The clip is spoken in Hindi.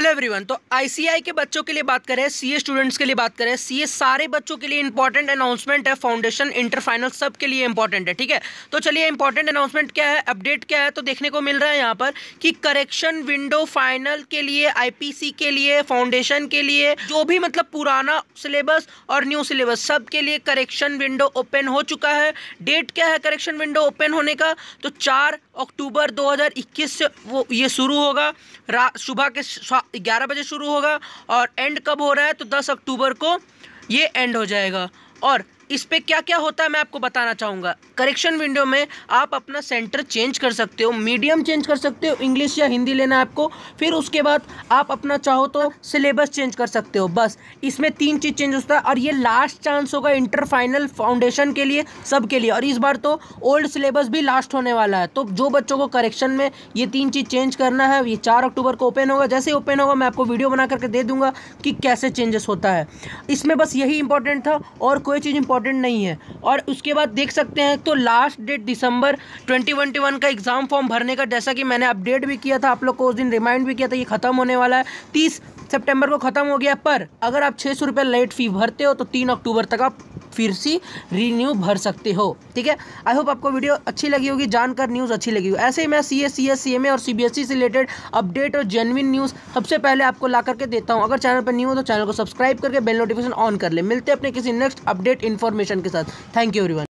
हेलो एवरीवन तो आईसीआई के बच्चों के लिए बात करें सीए स्टूडेंट्स के लिए बात करें सीए सारे बच्चों के लिए इंपॉर्टेंट अनाउंसमेंट है फाउंडेशन इंटर फाइनल सब के लिए इंपॉर्टेंट है ठीक है तो चलिए इंपॉर्टेंट अनाउंसमेंट क्या है अपडेट क्या है तो देखने को मिल रहा है यहाँ पर कि करेक्शन विंडो फाइनल के लिए आई के लिए फाउंडेशन के लिए जो भी मतलब पुराना सिलेबस और न्यू सिलेबस सब के लिए करेक्शन विंडो ओपन हो चुका है डेट क्या है करेक्शन विंडो ओपन होने का तो चार अक्टूबर 2021 से वो ये शुरू होगा सुबह के ग्यारह बजे शुरू होगा और एंड कब हो रहा है तो दस अक्टूबर को ये एंड हो जाएगा और इस पर क्या क्या होता है मैं आपको बताना चाहूँगा करेक्शन विंडो में आप अपना सेंटर चेंज कर सकते हो मीडियम चेंज कर सकते हो इंग्लिश या हिंदी लेना है आपको फिर उसके बाद आप अपना चाहो तो सिलेबस चेंज कर सकते हो बस इसमें तीन चीज़ चेंज होता है और ये लास्ट चांस होगा इंटर फाइनल फाउंडेशन के लिए सब के लिए और इस बार तो ओल्ड सिलेबस भी लास्ट होने वाला है तो जो बच्चों को करेक्शन में ये तीन चीज़ चेंज करना है ये चार अक्टूबर को ओपन होगा जैसे ओपन होगा मैं आपको वीडियो बना करके दे दूँगा कि कैसे चेंजेस होता है इसमें बस यही इंपॉर्टेंट था और कोई चीज़ इंपॉर्टेंट नहीं है और उसके बाद देख सकते हैं तो last date December twenty twenty one का एग्ज़ाम फॉर्म भरने का जैसा कि मैंने अपडेट भी किया था आप लोग को उस दिन रिमाइंड भी किया था ये ख़त्म होने वाला है तीस सितंबर को ख़त्म हो गया पर अगर आप छः सौ रुपये लेट फ़ी भरते हो तो तीन अक्टूबर तक आप फिर से रिन्यू भर सकते हो ठीक है आई होप आपको वीडियो अच्छी लगी होगी जानकर न्यूज़ अच्छी लगी होगी ऐसे ही मैं C S C S C M A और सी बी एस ई से रिलेटेड अपडेट और जेनविन न्यूज़ सबसे पहले आपको ला करके देता हूँ अगर चैनल पर न्यू हो तो चैनल को सब्सक्राइब करके बेल नोटिफिकेशन ऑन कर ले मिलते हैं अपने किसी नेक्स्ट अपडेट इन्फॉर्मेशन के साथ थैंक यू एवरीवन